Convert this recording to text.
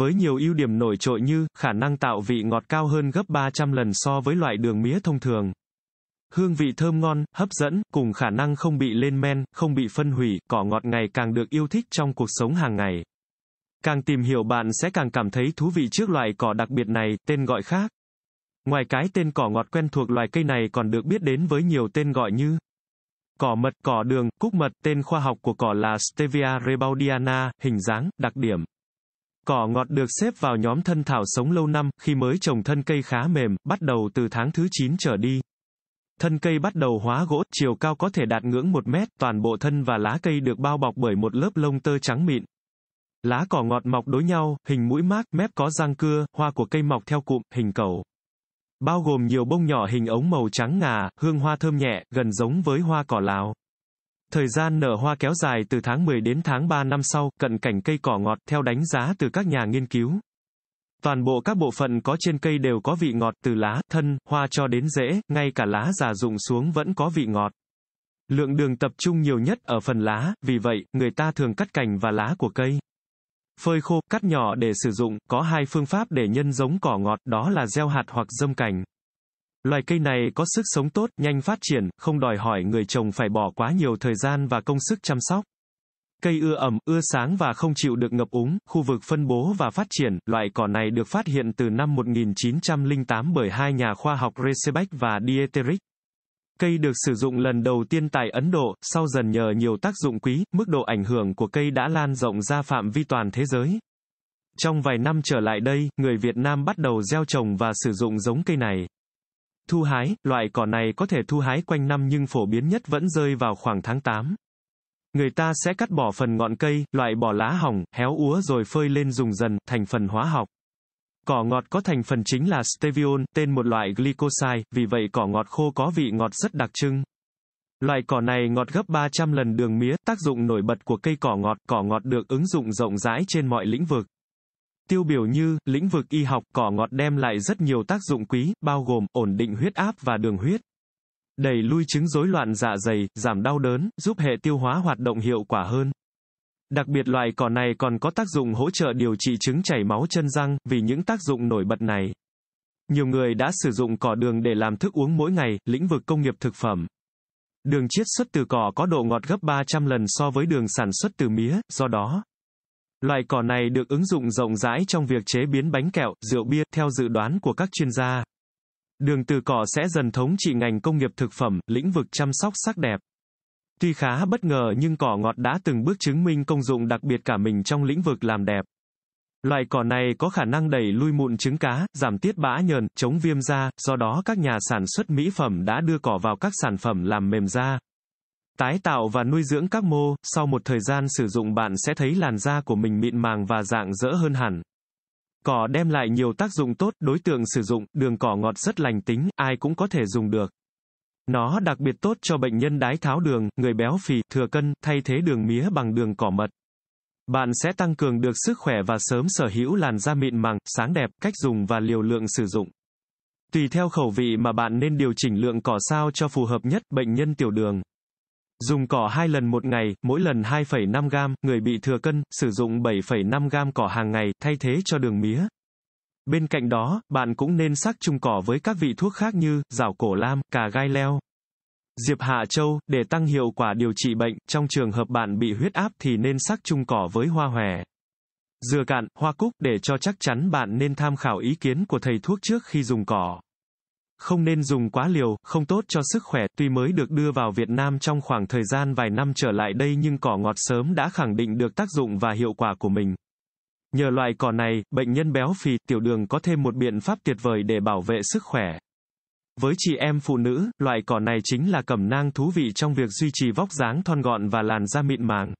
với nhiều ưu điểm nổi trội như khả năng tạo vị ngọt cao hơn gấp 300 lần so với loại đường mía thông thường. Hương vị thơm ngon, hấp dẫn, cùng khả năng không bị lên men, không bị phân hủy, cỏ ngọt ngày càng được yêu thích trong cuộc sống hàng ngày. Càng tìm hiểu bạn sẽ càng cảm thấy thú vị trước loại cỏ đặc biệt này, tên gọi khác. Ngoài cái tên cỏ ngọt quen thuộc loài cây này còn được biết đến với nhiều tên gọi như cỏ mật, cỏ đường, cúc mật, tên khoa học của cỏ là Stevia rebaudiana, hình dáng, đặc điểm. Cỏ ngọt được xếp vào nhóm thân thảo sống lâu năm, khi mới trồng thân cây khá mềm, bắt đầu từ tháng thứ 9 trở đi. Thân cây bắt đầu hóa gỗ, chiều cao có thể đạt ngưỡng 1 mét, toàn bộ thân và lá cây được bao bọc bởi một lớp lông tơ trắng mịn. Lá cỏ ngọt mọc đối nhau, hình mũi mác, mép có răng cưa, hoa của cây mọc theo cụm, hình cầu. Bao gồm nhiều bông nhỏ hình ống màu trắng ngà, hương hoa thơm nhẹ, gần giống với hoa cỏ Lào. Thời gian nở hoa kéo dài từ tháng 10 đến tháng 3 năm sau, cận cảnh cây cỏ ngọt theo đánh giá từ các nhà nghiên cứu. Toàn bộ các bộ phận có trên cây đều có vị ngọt từ lá, thân, hoa cho đến rễ, ngay cả lá già rụng xuống vẫn có vị ngọt. Lượng đường tập trung nhiều nhất ở phần lá, vì vậy, người ta thường cắt cành và lá của cây. Phơi khô, cắt nhỏ để sử dụng, có hai phương pháp để nhân giống cỏ ngọt, đó là gieo hạt hoặc dâm cành. Loài cây này có sức sống tốt, nhanh phát triển, không đòi hỏi người trồng phải bỏ quá nhiều thời gian và công sức chăm sóc. Cây ưa ẩm, ưa sáng và không chịu được ngập úng, khu vực phân bố và phát triển, loại cỏ này được phát hiện từ năm 1908 bởi hai nhà khoa học Resebeck và Dieterich. Cây được sử dụng lần đầu tiên tại Ấn Độ, sau dần nhờ nhiều tác dụng quý, mức độ ảnh hưởng của cây đã lan rộng ra phạm vi toàn thế giới. Trong vài năm trở lại đây, người Việt Nam bắt đầu gieo trồng và sử dụng giống cây này. Thu hái, loại cỏ này có thể thu hái quanh năm nhưng phổ biến nhất vẫn rơi vào khoảng tháng 8. Người ta sẽ cắt bỏ phần ngọn cây, loại bỏ lá hỏng, héo úa rồi phơi lên dùng dần, thành phần hóa học. Cỏ ngọt có thành phần chính là steviol, tên một loại glycoside, vì vậy cỏ ngọt khô có vị ngọt rất đặc trưng. Loại cỏ này ngọt gấp 300 lần đường mía, tác dụng nổi bật của cây cỏ ngọt, cỏ ngọt được ứng dụng rộng rãi trên mọi lĩnh vực tiêu biểu như lĩnh vực y học cỏ ngọt đem lại rất nhiều tác dụng quý, bao gồm ổn định huyết áp và đường huyết, đẩy lui chứng rối loạn dạ dày, giảm đau đớn, giúp hệ tiêu hóa hoạt động hiệu quả hơn. Đặc biệt loại cỏ này còn có tác dụng hỗ trợ điều trị chứng chảy máu chân răng, vì những tác dụng nổi bật này. Nhiều người đã sử dụng cỏ đường để làm thức uống mỗi ngày, lĩnh vực công nghiệp thực phẩm. Đường chiết xuất từ cỏ có độ ngọt gấp 300 lần so với đường sản xuất từ mía, do đó, Loại cỏ này được ứng dụng rộng rãi trong việc chế biến bánh kẹo, rượu bia, theo dự đoán của các chuyên gia. Đường từ cỏ sẽ dần thống trị ngành công nghiệp thực phẩm, lĩnh vực chăm sóc sắc đẹp. Tuy khá bất ngờ nhưng cỏ ngọt đã từng bước chứng minh công dụng đặc biệt cả mình trong lĩnh vực làm đẹp. Loại cỏ này có khả năng đẩy lui mụn trứng cá, giảm tiết bã nhờn, chống viêm da, do đó các nhà sản xuất mỹ phẩm đã đưa cỏ vào các sản phẩm làm mềm da. Tái tạo và nuôi dưỡng các mô, sau một thời gian sử dụng bạn sẽ thấy làn da của mình mịn màng và dạng dỡ hơn hẳn. Cỏ đem lại nhiều tác dụng tốt, đối tượng sử dụng, đường cỏ ngọt rất lành tính, ai cũng có thể dùng được. Nó đặc biệt tốt cho bệnh nhân đái tháo đường, người béo phì, thừa cân, thay thế đường mía bằng đường cỏ mật. Bạn sẽ tăng cường được sức khỏe và sớm sở hữu làn da mịn màng, sáng đẹp, cách dùng và liều lượng sử dụng. Tùy theo khẩu vị mà bạn nên điều chỉnh lượng cỏ sao cho phù hợp nhất bệnh nhân tiểu đường. Dùng cỏ 2 lần một ngày, mỗi lần 2,5 gram. người bị thừa cân, sử dụng 7,5 gram cỏ hàng ngày, thay thế cho đường mía. Bên cạnh đó, bạn cũng nên sắc chung cỏ với các vị thuốc khác như, rào cổ lam, cà gai leo. Diệp Hạ Châu, để tăng hiệu quả điều trị bệnh, trong trường hợp bạn bị huyết áp thì nên sắc chung cỏ với hoa hòe. Dừa cạn, hoa cúc, để cho chắc chắn bạn nên tham khảo ý kiến của thầy thuốc trước khi dùng cỏ. Không nên dùng quá liều, không tốt cho sức khỏe, tuy mới được đưa vào Việt Nam trong khoảng thời gian vài năm trở lại đây nhưng cỏ ngọt sớm đã khẳng định được tác dụng và hiệu quả của mình. Nhờ loại cỏ này, bệnh nhân béo phì, tiểu đường có thêm một biện pháp tuyệt vời để bảo vệ sức khỏe. Với chị em phụ nữ, loại cỏ này chính là cẩm nang thú vị trong việc duy trì vóc dáng thon gọn và làn da mịn màng.